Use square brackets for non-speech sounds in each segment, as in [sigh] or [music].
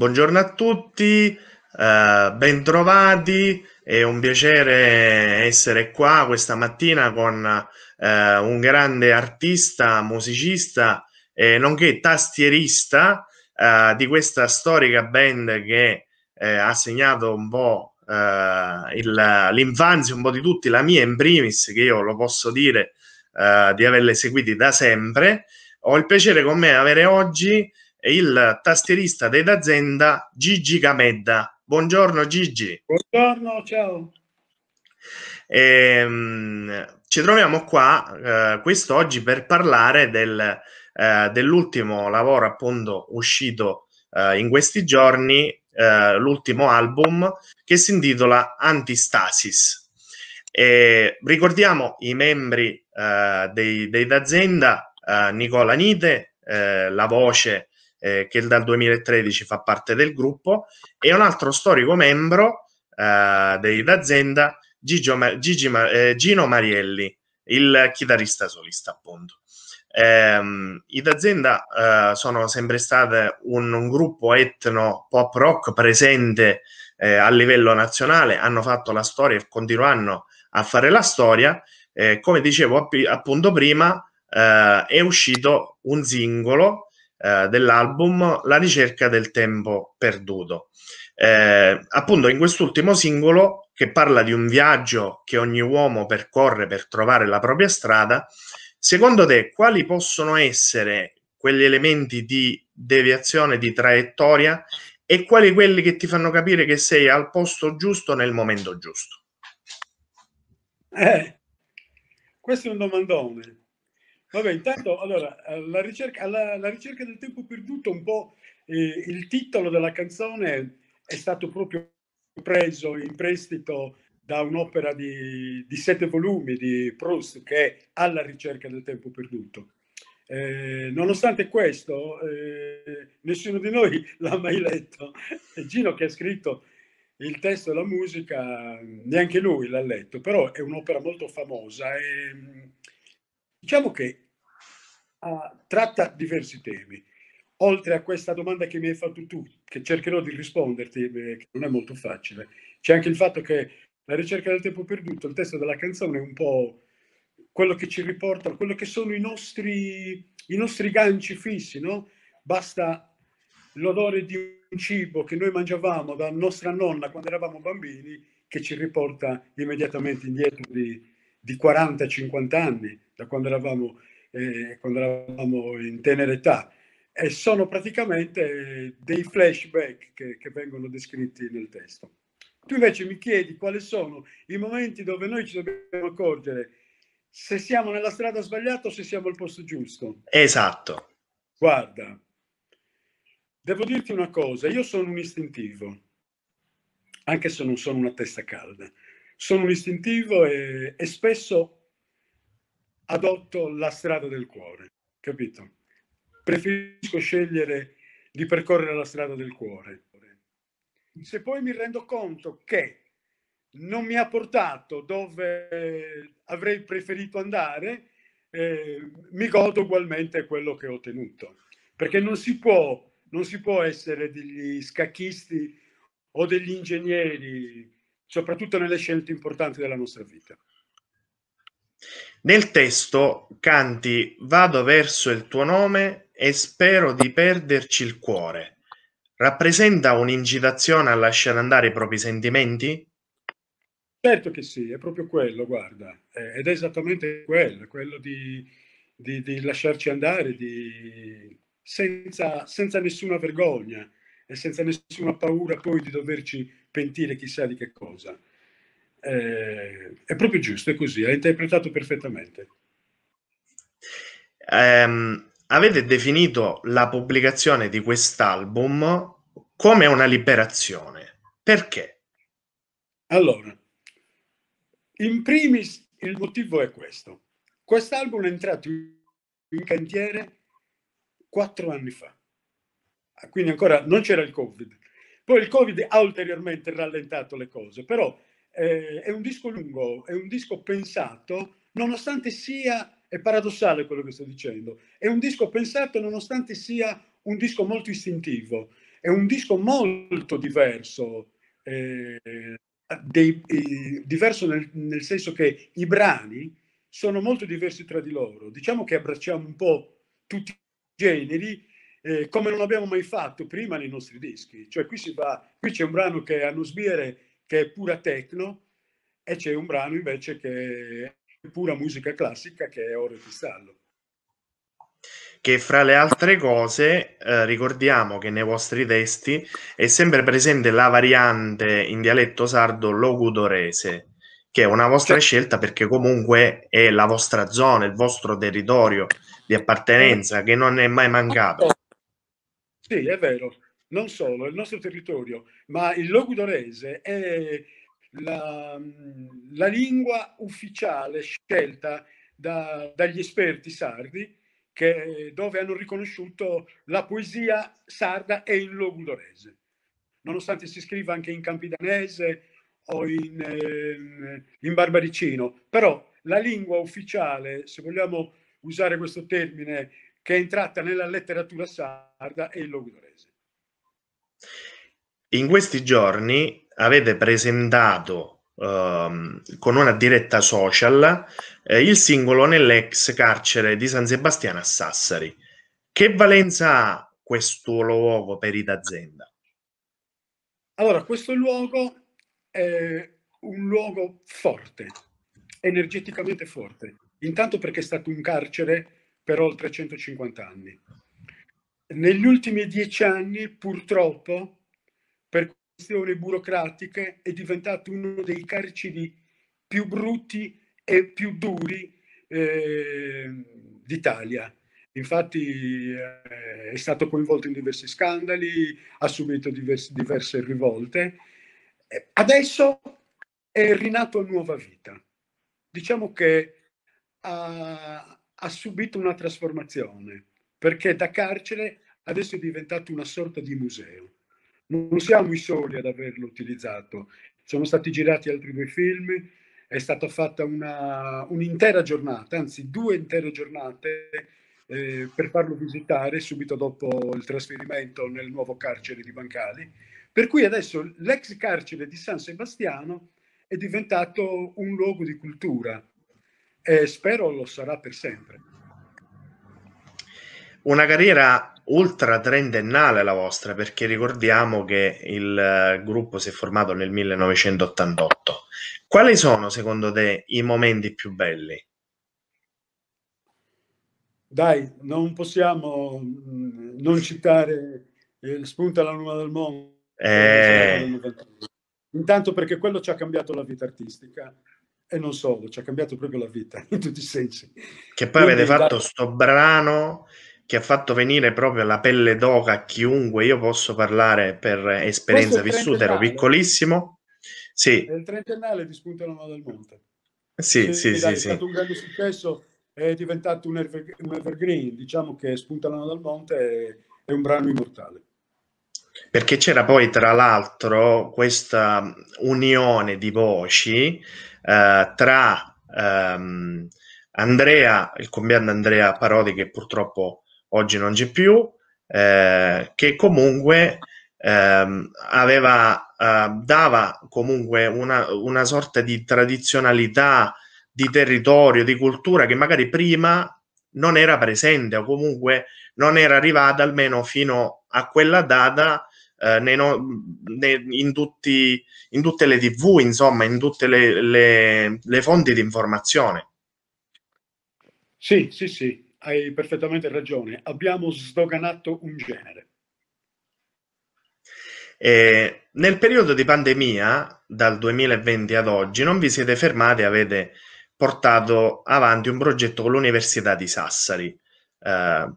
Buongiorno a tutti, eh, bentrovati, è un piacere essere qua questa mattina con eh, un grande artista, musicista, eh, nonché tastierista eh, di questa storica band che eh, ha segnato un po' eh, l'infanzia, un po' di tutti, la mia in primis, che io lo posso dire di averle seguiti da sempre. Ho il piacere con me avere oggi il tastierista dell'azienda Gigi Gamedda. Buongiorno Gigi. Buongiorno, ciao. Ehm, ci troviamo qua eh, quest'oggi per parlare del, eh, dell'ultimo lavoro appunto uscito eh, in questi giorni, eh, l'ultimo album che si intitola Antistasis. E ricordiamo i membri eh, dei, dei, d'azienda eh, Nicola Nite, la voce eh, che dal 2013 fa parte del gruppo, e un altro storico membro eh, dell'azienda, Gigi, Gigi, eh, Gino Marielli, il chitarrista solista, appunto. Eh, I d'azienda eh, sono sempre stati un, un, gruppo etno pop rock presente eh, a livello nazionale, hanno fatto la storia e continuano a fare la storia. Eh, come dicevo app- appunto prima, eh, è uscito un singolo eh, dell'album La ricerca del tempo perduto. Eh, appunto in quest'ultimo singolo che parla di un viaggio che ogni uomo percorre per trovare la propria strada, secondo te quali possono essere quegli elementi di deviazione, di traiettoria e quali quelli che ti fanno capire che sei al posto giusto nel momento giusto? Eh, questo è un domandone. Vabbè, intanto, allora, la ricerca, alla, alla ricerca del tempo perduto, un po' eh, il titolo della canzone è stato proprio preso in prestito da un'opera di, di sette volumi di Proust che è Alla ricerca del tempo perduto. Eh, nonostante questo, eh, nessuno di noi [laughs] l'ha mai letto. Gino che ha scritto il testo e la musica, neanche lui l'ha letto, però è un'opera molto famosa. E, Diciamo che uh, tratta diversi temi. Oltre a questa domanda che mi hai fatto tu, che cercherò di risponderti, eh, che non è molto facile, c'è anche il fatto che la ricerca del tempo perduto, il testo della canzone è un po' quello che ci riporta, quello che sono i nostri, i nostri ganci fissi, no? Basta l'odore di un cibo che noi mangiavamo da nostra nonna quando eravamo bambini che ci riporta immediatamente indietro di, di 40-50 anni, da quando eravamo, eh, quando eravamo in tenera età, e sono praticamente eh, dei flashback che, che vengono descritti nel testo. Tu invece mi chiedi quali sono i momenti dove noi ci dobbiamo accorgere se siamo nella strada sbagliata o se siamo al posto giusto. Esatto. Guarda, devo dirti una cosa, io sono un istintivo, anche se non sono una testa calda sono un istintivo e, e spesso adotto la strada del cuore, capito? Preferisco scegliere di percorrere la strada del cuore. Se poi mi rendo conto che non mi ha portato dove eh, avrei preferito andare, eh, mi godo ugualmente quello che ho ottenuto. Perché non si, può, non si può essere degli scacchisti o degli ingegneri soprattutto nelle scelte importanti della nostra vita. Nel testo canti Vado verso il tuo nome e spero di perderci il cuore. Rappresenta un'incitazione a lasciare andare i propri sentimenti? Certo che sì, è proprio quello, guarda, eh, ed è esattamente quello, quello di, di, di lasciarci andare di, senza, senza, nessuna vergogna e senza nessuna paura poi di doverci pentire chissà di che cosa. Eh, è proprio giusto, è così, ha interpretato perfettamente. Um, avete definito la pubblicazione di quest'album come una liberazione. Perché? Allora, in primis il motivo è questo. Quest'album è entrato in cantiere quattro anni fa, quindi ancora non c'era il Covid. Poi il Covid ha ulteriormente rallentato le cose, però eh, è un disco lungo, è un disco pensato, nonostante sia, è paradossale quello che sto dicendo, è un disco pensato nonostante sia un disco molto istintivo, è un disco molto diverso, eh, dei, eh, diverso nel, nel senso che i brani sono molto diversi tra di loro, diciamo che abbracciamo un po' tutti i generi, eh, come non abbiamo mai fatto prima nei nostri dischi. Cioè qui, si va, qui c'è un brano che è Anosbiere, che è pura techno, e c'è un brano invece che è pura musica classica, che è Ore Cristallo che fra le altre cose eh, ricordiamo che nei vostri testi è sempre presente la variante in dialetto sardo logudorese, che è una vostra certo. scelta perché comunque è la vostra zona, il vostro territorio di appartenenza che non è mai mancato. Sì, è vero. Non solo, il nostro territorio, ma il logudorese è la, mm, la lingua ufficiale scelta da, dagli esperti sardi che, dove hanno riconosciuto la poesia sarda e il logudorese. Nonostante si scriva anche in campidanese o in, eh, in barbaricino, però la lingua ufficiale, se vogliamo usare questo termine, che è entrata nella letteratura sarda e logudorese. In questi giorni avete presentato ehm, con una diretta social eh, il singolo nell'ex carcere di San Sebastiano a Sassari. Che valenza ha questo luogo per i d'azienda? Allora, questo luogo è un luogo forte, energeticamente forte. Intanto perché è stato un carcere per oltre 150 anni. Negli ultimi dieci anni, purtroppo, per questioni burocratiche, è diventato uno dei carceri più brutti e più duri eh, d'Italia. Infatti eh, è stato coinvolto in diversi scandali, ha subito diversi, diverse rivolte. Adesso è rinato a nuova vita. Diciamo che ha, ha subito una trasformazione, perché da carcere adesso è diventato una sorta di museo. Non siamo i soli ad averlo utilizzato, sono stati girati altri due film, è stata fatta una, un'intera giornata, anzi due intere giornate eh, per farlo visitare subito dopo il trasferimento nel nuovo carcere di Bancali. Per cui adesso l'ex carcere di San Sebastiano è diventato un luogo di cultura, e spero lo sarà per sempre. Una carriera ultra trentennale la vostra, perché ricordiamo che il eh, gruppo si è formato nel 1988. Quali sono secondo te i momenti più belli? Dai, non possiamo mm, non citare eh, Spunta la luna del mondo. Eh... Intanto perché quello ci ha cambiato la vita artistica e non solo, ci ha cambiato proprio la vita [laughs] in tutti i sensi. Che poi Quindi, avete fatto da... sto brano che ha fatto venire proprio la pelle d'oca a chiunque, io posso parlare per esperienza vissuta, ero piccolissimo. Sì. È il trentennale di Spunta Lama del Monte. Sì, che, sì, sì. È sì. stato un grande successo, è diventato un, ever, un evergreen, diciamo che Spunta Lama del Monte è, è un brano immortale. Perché c'era poi, tra l'altro, questa unione di voci eh, tra ehm, Andrea, il combiante Andrea Parodi che purtroppo oggi non c'è più, eh, che comunque ehm, aveva, eh, dava comunque una, una sorta di tradizionalità di territorio, di cultura che magari prima non era presente o comunque non era arrivata almeno fino a quella data eh, nei no, nei, in, tutti, in, tutte le tv, insomma, in tutte le, le, le fonti di informazione. Sì, sì, sì, hai perfettamente ragione. Abbiamo sdoganato un genere. E nel periodo di pandemia, dal 2020 ad oggi, non vi siete fermati avete portato avanti un progetto con l'Università di Sassari. Eh,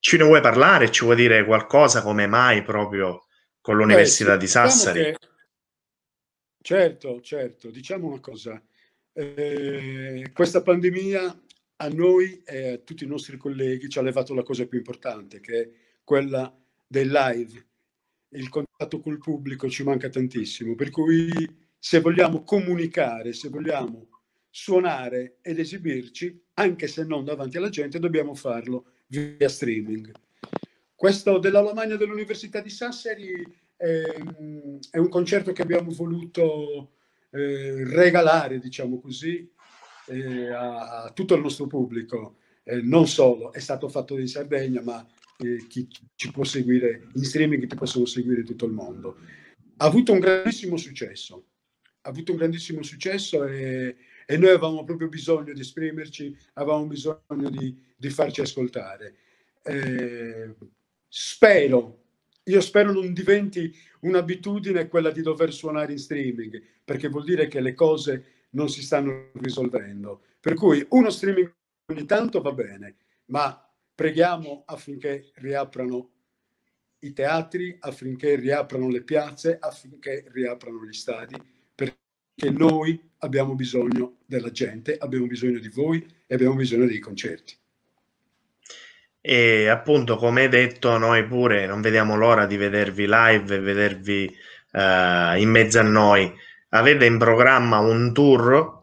ci ne vuoi parlare? Ci vuoi dire qualcosa come mai proprio con l'Università Beh, sì, di diciamo Sassari? Diciamo che... Certo, certo. Diciamo una cosa. Eh, questa pandemia a noi e a tutti i nostri colleghi ci ha levato la cosa più importante, che è quella del live. Il contatto col pubblico ci manca tantissimo, per cui se vogliamo comunicare, se vogliamo suonare ed esibirci, anche se non davanti alla gente, dobbiamo farlo via streaming. Questo della dell'Alomagna dell'Università di Sassari è, mm, è, un concerto che abbiamo voluto eh, regalare, diciamo così, eh, a, a, tutto il nostro pubblico. Eh, non solo, è stato fatto in Sardegna, ma eh, chi ci può seguire in streaming ti possono seguire tutto il mondo. Ha avuto un grandissimo successo, ha avuto un grandissimo successo e e noi avevamo proprio bisogno di esprimerci, avevamo bisogno di, di farci ascoltare. Eh, spero, io spero non diventi un'abitudine quella di dover suonare in streaming, perché vuol dire che le cose non si stanno risolvendo. Per cui uno streaming ogni tanto va bene, ma preghiamo affinché riaprano i teatri, affinché riaprano le piazze, affinché riaprano gli stadi che noi abbiamo bisogno della gente, abbiamo bisogno di voi e abbiamo bisogno dei concerti. E appunto, come detto, noi pure non vediamo l'ora di vedervi live e vedervi eh, in mezzo a noi. Avete in programma un tour?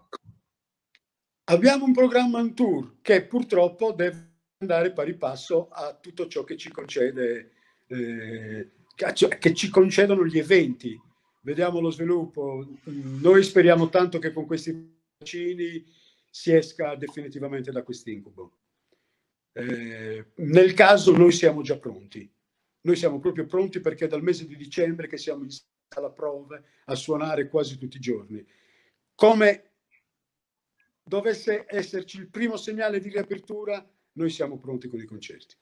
Abbiamo un programma un tour che purtroppo deve andare pari passo a tutto ciò che ci concede, eh, che cioè, ci concedono gli eventi vediamo lo sviluppo. Noi speriamo tanto che con questi vaccini si esca definitivamente da quest'incubo. Eh, nel caso noi siamo già pronti. Noi siamo proprio pronti perché dal mese di dicembre che siamo in sala prove a suonare quasi tutti i giorni. Come dovesse esserci il primo segnale di riapertura, noi siamo pronti con i concerti.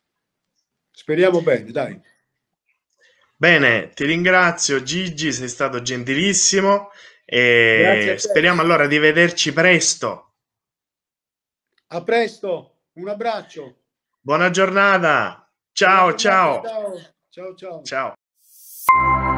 Speriamo bene, dai. Bene, ti ringrazio Gigi, sei stato gentilissimo e speriamo allora di vederci presto. A presto, un abbraccio. Buona giornata. Ciao, Buona giornata, ciao. Ciao, ciao. ciao. ciao.